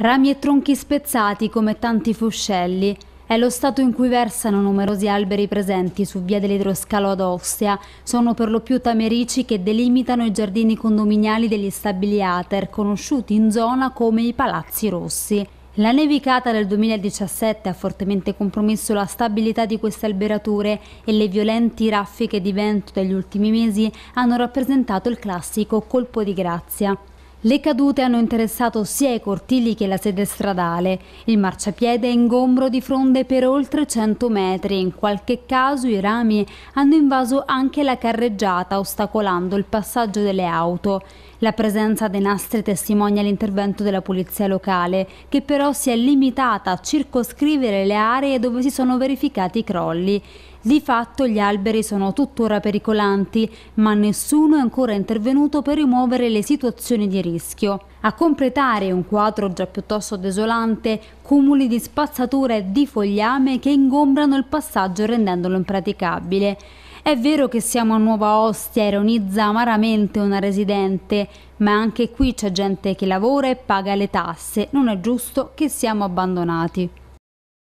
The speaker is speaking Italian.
Rami e tronchi spezzati come tanti fuscelli è lo stato in cui versano numerosi alberi presenti su via dell'idroscalo ad Ostia. Sono per lo più tamerici che delimitano i giardini condominiali degli stabili Ater, conosciuti in zona come i Palazzi Rossi. La nevicata del 2017 ha fortemente compromesso la stabilità di queste alberature e le violenti raffiche di vento degli ultimi mesi hanno rappresentato il classico colpo di grazia. Le cadute hanno interessato sia i cortili che la sede stradale. Il marciapiede è ingombro di fronde per oltre 100 metri. In qualche caso i rami hanno invaso anche la carreggiata, ostacolando il passaggio delle auto. La presenza dei nastri testimonia l'intervento della polizia locale, che però si è limitata a circoscrivere le aree dove si sono verificati i crolli. Di fatto gli alberi sono tuttora pericolanti, ma nessuno è ancora intervenuto per rimuovere le situazioni di rischio. A completare un quadro già piuttosto desolante, cumuli di spazzatura e di fogliame che ingombrano il passaggio rendendolo impraticabile. È vero che siamo a Nuova Ostia, ironizza amaramente una residente, ma anche qui c'è gente che lavora e paga le tasse, non è giusto che siamo abbandonati.